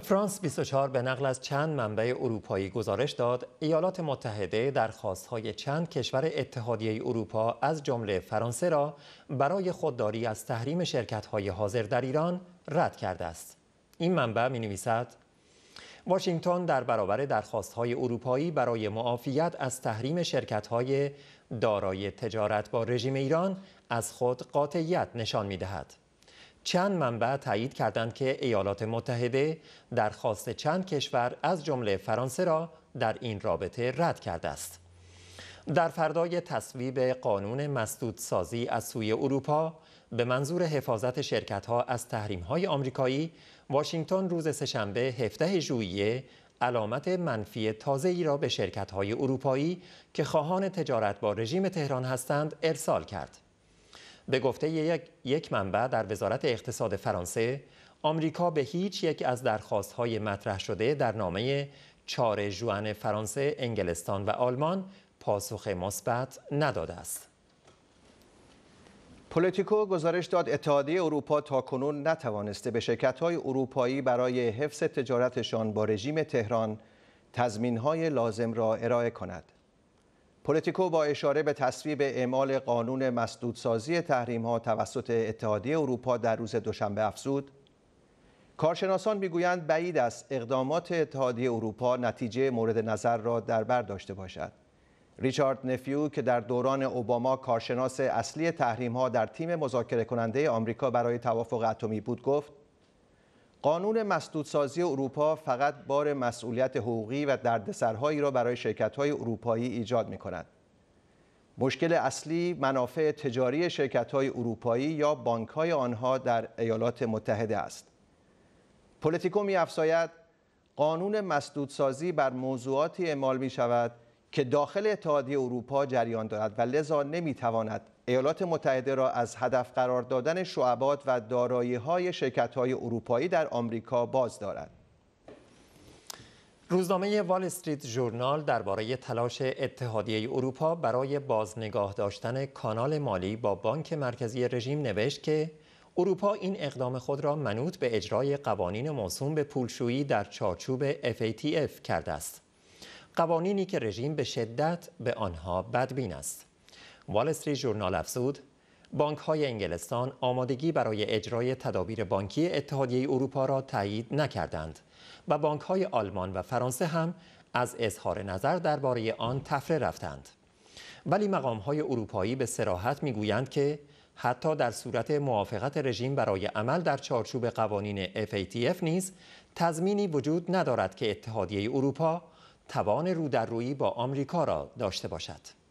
فرانس 24 به نقل از چند منبع اروپایی گزارش داد ایالات متحده درخواستهای چند کشور اتحادیه اروپا از جمله فرانسه را برای خودداری از تحریم شرکت‌های حاضر در ایران رد کرده است. این منبع می نویسد واشنگتن در برابر های اروپایی برای معافیت از تحریم شرکت‌های دارای تجارت با رژیم ایران از خود قاطعیت نشان می‌دهد. چند منبع تایید کردند که ایالات متحده درخواست چند کشور از جمله فرانسه را در این رابطه رد کرده است. در فردای تصویب قانون مسدود سازی از سوی اروپا به منظور حفاظت شرکت ها از تحریم های آمریکایی واشنگتن روز سهشنبه 17 ژوئیه علامت منفی تازه ای را به شرکت های اروپایی که خواهان تجارت با رژیم تهران هستند ارسال کرد. به گفته یک منبع در وزارت اقتصاد فرانسه آمریکا به هیچ یک از های مطرح شده در نامه چار جوان فرانسه، انگلستان و آلمان پاسخ مثبت نداده است. پولیتیکو گزارش داد اتحادیه اروپا تا کنون نتوانسته به شرکت‌های اروپایی برای حفظ تجارتشان با رژیم تهران تضمین‌های لازم را ارائه کند. پولیتیکو با اشاره به تصویب اعمال قانون مسدودسازی تحریم ها توسط اتحادیه اروپا در روز دوشنبه افزود کارشناسان میگویند بعید است اقدامات اتحادیه اروپا نتیجه مورد نظر را در بر داشته باشد ریچارد نفیو که در دوران اوباما کارشناس اصلی تحریم ها در تیم مذاکره کننده آمریکا برای توافق اتمی بود گفت قانون مسدودسازی اروپا فقط بار مسئولیت حقوقی و دردسرهایی را برای شرکت‌های اروپایی ایجاد می‌کند. مشکل اصلی منافع تجاری شرکت‌های اروپایی یا بانک‌های آنها در ایالات متحده است. پلیتیکو می‌افزاید قانون مسدودسازی بر موضوعاتی اعمال می‌شود که داخل اتحادیه اروپا جریان دارد و لذا نمی‌تواند ایالات متحده را از هدف قرار دادن شعبات و دارایی های شرکت های اروپایی در آمریکا باز دارد. روزنامه وال استریت ژورنال درباره تلاش اتحادیه اروپا برای بازنگاه داشتن کانال مالی با بانک مرکزی رژیم نوشت که اروپا این اقدام خود را منوط به اجرای قوانین موسوم به پولشویی در چارچوب FATF کرده است. قوانینی که رژیم به شدت به آنها بدبین است. وال استریت ژورنال افزود بانک های انگلستان آمادگی برای اجرای تدابیر بانکی اتحادیه اروپا را تایید نکردند و بانک های آلمان و فرانسه هم از اظهار نظر درباره آن تفره رفتند ولی مقام های اروپایی به سراحت گویند که حتی در صورت موافقت رژیم برای عمل در چارچوب قوانین FATF نیز تضمینی وجود ندارد که اتحادیه اروپا توان رودررویی با آمریکا را داشته باشد.